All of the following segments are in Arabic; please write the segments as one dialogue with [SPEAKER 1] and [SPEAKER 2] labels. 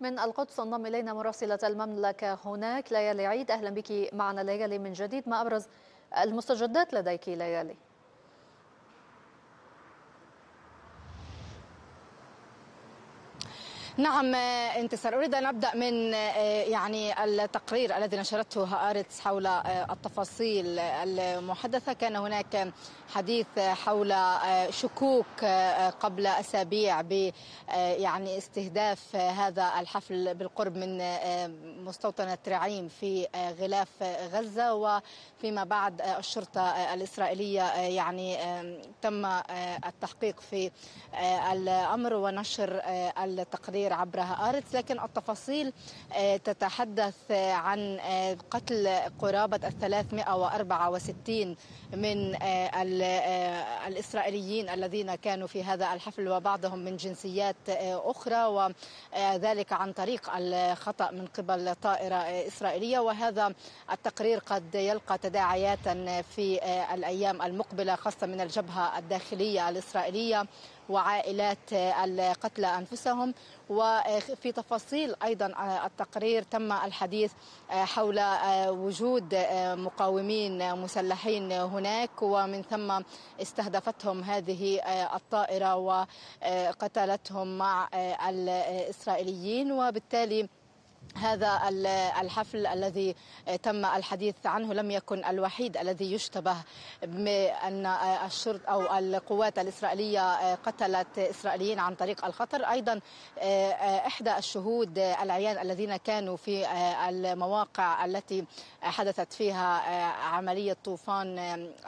[SPEAKER 1] من القدس انضم الينا مراسله المملكه هناك ليالي عيد اهلا بك معنا ليالي من جديد ما ابرز المستجدات لديك ليالي نعم آه، انتصار اريد ان ابدا من آه، يعني التقرير الذي نشرته هآرتس حول آه، التفاصيل المحدثه كان هناك حديث حول شكوك قبل اسابيع ب يعني استهداف هذا الحفل بالقرب من مستوطنه رعيم في غلاف غزه وفيما بعد الشرطه الاسرائيليه يعني تم التحقيق في الامر ونشر التقرير الجزائر عبر هآرتس لكن التفاصيل آه، تتحدث آه، عن آه، قتل قرابة 364 من الإسرائيليين الذين كانوا في هذا الحفل وبعضهم من جنسيات أخرى وذلك عن طريق الخطأ من قبل طائرة إسرائيلية وهذا التقرير قد يلقى تداعيات في الأيام المقبلة خاصة من الجبهة الداخلية الإسرائيلية وعائلات القتلى أنفسهم وفي تفاصيل أيضا آه، التقرير تم الحديث آه، حول آه، وجود مقاومين مسلحين هناك ومن ثم استهدفتهم هذه الطائرة وقتلتهم مع الإسرائيليين وبالتالي هذا الحفل الذي تم الحديث عنه لم يكن الوحيد الذي يشتبه بأن الشرط أو القوات الإسرائيلية قتلت إسرائيليين عن طريق الخطر أيضا إحدى الشهود العيان الذين كانوا في المواقع التي حدثت فيها عملية طوفان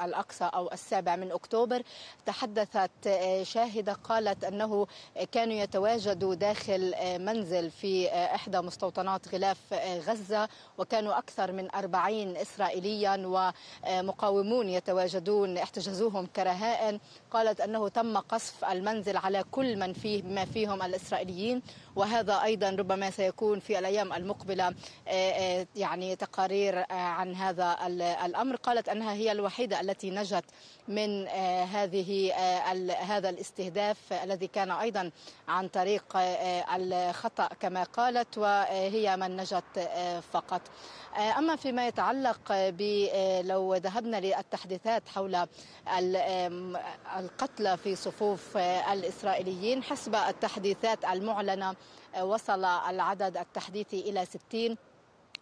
[SPEAKER 1] الأقصى أو السابع من أكتوبر تحدثت شاهدة قالت أنه كانوا يتواجدوا داخل منزل في إحدى مستوطنات قناة غلاف آه، غزة وكانوا أكثر من أربعين إسرائيليا ومقاومون يتواجدون احتجزوهم كرهائن قالت أنه تم قصف المنزل على كل من فيه بما فيهم الإسرائيليين وهذا أيضا ربما سيكون في الأيام المقبلة آه، آه، يعني تقارير عن هذا الأمر قالت أنها هي الوحيدة التي نجت من هذه هذا الاستهداف الذي كان أيضا عن طريق الخطأ كما قالت وهي هي من نجت آه، فقط آه، أما فيما يتعلق آه، لو ذهبنا للتحديثات حول القتلى في صفوف الإسرائيليين حسب التحديثات المعلنة وصل العدد التحديثي إلى 60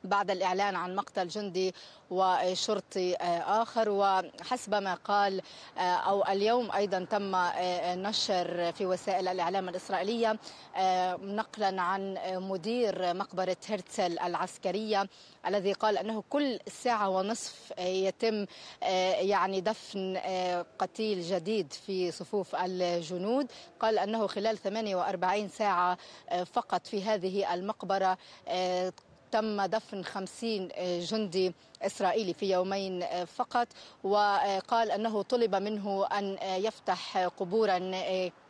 [SPEAKER 1] بعد الإعلان عن مقتل جندي وشرطي آه، آخر وحسب ما قال آه، أو اليوم أيضا تم آه، نشر في وسائل الإعلام الإسرائيلية نقلا عن مدير مقبرة هرتسل العسكرية الذي قال أنه كل ساعة ونصف يتم يعني دفن قتيل جديد في صفوف الجنود قال أنه خلال 48 ساعة فقط في هذه المقبرة تم دفن 50 جندي إسرائيلي في يومين فقط وقال أنه طلب منه أن يفتح قبورا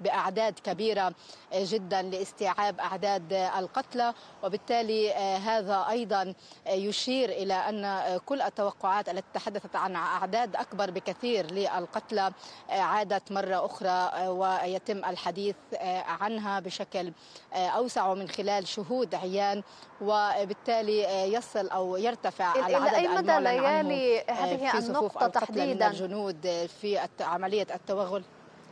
[SPEAKER 1] بأعداد كبيرة جدا لاستيعاب أعداد القتلى وبالتالي هذا أيضا يشير إلى أن كل التوقعات التي تحدثت عن أعداد أكبر بكثير للقتلى عادت مرة أخرى ويتم الحديث عنها بشكل أوسع ومن خلال شهود عيان وبالتالي وبالتالي آه، يصل أو يرتفع العدد إلى أي مدى ليالي آه، هذه النقطة تحديدا الجنود آه، في عملية التوغل؟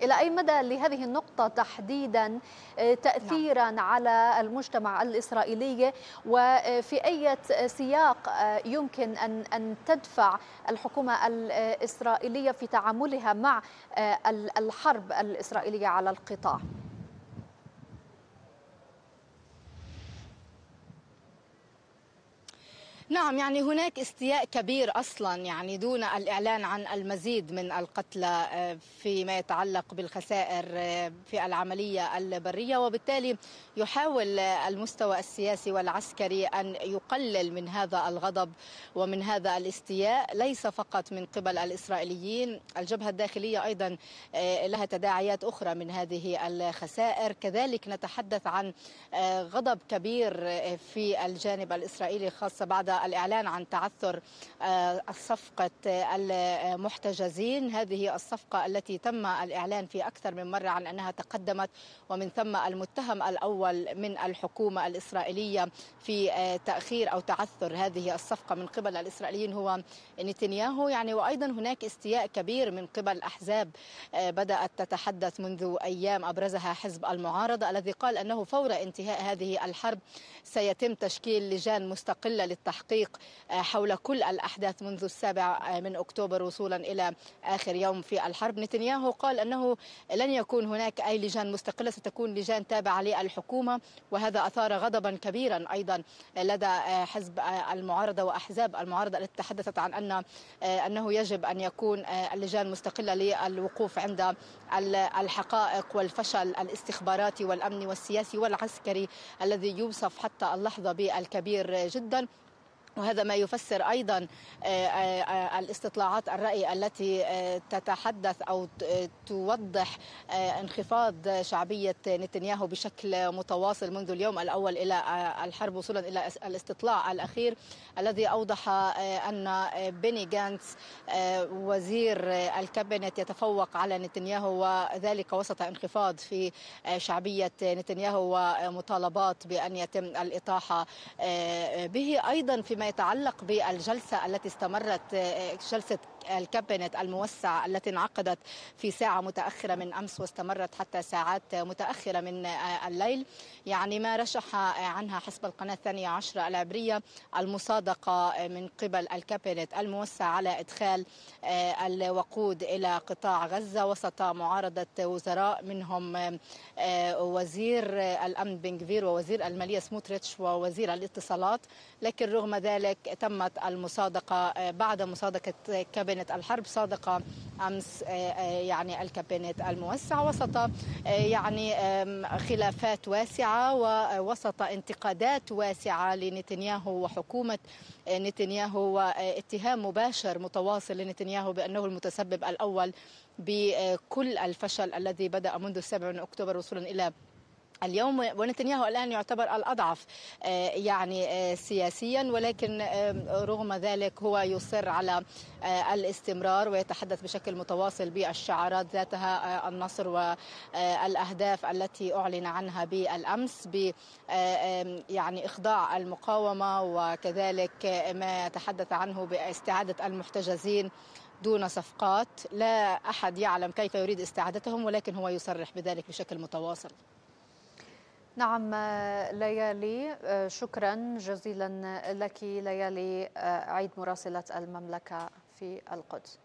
[SPEAKER 1] إلى أي مدى لهذه النقطة تحديدا تأثيرا نعم. على المجتمع الإسرائيلي وفي أي سياق يمكن أن أن تدفع الحكومة الإسرائيلية في تعاملها مع الحرب الإسرائيلية على القطاع؟ نعم يعني هناك استياء كبير اصلا يعني دون الاعلان عن المزيد من القتلى آه، فيما يتعلق بالخسائر آه، في العمليه البريه وبالتالي يحاول آه، المستوى السياسي والعسكري ان يقلل من هذا الغضب ومن هذا الاستياء ليس فقط من قبل الاسرائيليين الجبهه الداخليه ايضا لها تداعيات اخرى من هذه الخسائر كذلك نتحدث عن غضب كبير في الجانب الاسرائيلي خاصه بعد الإعلان عن تعثر آه، صفقة المحتجزين هذه الصفقة التي تم الإعلان في أكثر من مرة عن أنها تقدمت ومن ثم المتهم الأول من الحكومة الإسرائيلية في آه، تأخير أو تعثر هذه الصفقة من قبل الإسرائيليين هو نتنياهو يعني وأيضا هناك استياء كبير من قبل أحزاب آه، بدأت تتحدث منذ أيام أبرزها حزب المعارضة الذي قال أنه فور انتهاء هذه الحرب سيتم تشكيل لجان مستقلة للتحقيق التحقيق آه، حول كل الأحداث منذ السابع آه، من أكتوبر وصولا إلى آخر يوم في الحرب نتنياهو قال أنه لن يكون هناك أي لجان مستقلة ستكون لجان تابعة للحكومة وهذا أثار غضبا كبيرا أيضا لدى آه، حزب المعارضة وأحزاب المعارضة التي تحدثت عن أن أنه يجب أن يكون اللجان مستقلة للوقوف عند الحقائق والفشل الاستخباراتي والأمني والسياسي والعسكري الذي يوصف حتى اللحظة بالكبير جدا وهذا ما يفسر ايضا آه، آه، آه، الاستطلاعات الراي التي تتحدث او توضح انخفاض شعبيه نتنياهو بشكل متواصل منذ اليوم الاول الى الحرب وصولا الى الاستطلاع الاخير الذي اوضح ان بيني جانتس وزير الكابينت يتفوق على نتنياهو وذلك وسط انخفاض في شعبيه نتنياهو ومطالبات بان يتم الاطاحه به ايضا فيما فيما يتعلق بالجلسة التي استمرت آه، جلسة الكابينت الموسع التي انعقدت في ساعة متأخرة من أمس واستمرت حتى ساعات متأخرة من آه، الليل يعني ما رشح آه، عنها حسب القناة الثانية عشرة العبرية المصادقة آه، من قبل الكابينت الموسع على إدخال الوقود إلى قطاع غزة وسط معارضة وزراء منهم وزير الأمن بنكفير ووزير المالية سموتريتش ووزير الاتصالات لكن رغم ذلك تمت المصادقة بعد مصادقة كابينت كابينة الحرب صادقة أمس آه، آه، يعني الكابينة الموسع وسط آه، يعني خلافات واسعة ووسط انتقادات واسعة لنتنياهو وحكومة نتنياهو واتهام مباشر متواصل لنتنياهو بأنه المتسبب الأول بكل الفشل الذي بدأ منذ 7 أكتوبر وصولا إلى اليوم ونتنياهو الان يعتبر الاضعف آه، يعني آه، سياسيا ولكن رغم ذلك هو يصر على آه، الاستمرار ويتحدث بشكل متواصل بالشعارات ذاتها النصر والاهداف التي اعلن عنها بالامس ب يعني اخضاع المقاومه وكذلك ما تحدث عنه باستعاده المحتجزين دون صفقات لا احد يعلم كيف يريد استعادتهم ولكن هو يصرح بذلك بشكل متواصل نعم ليالي شكرا جزيلا لك ليالي عيد مراسلة المملكة في القدس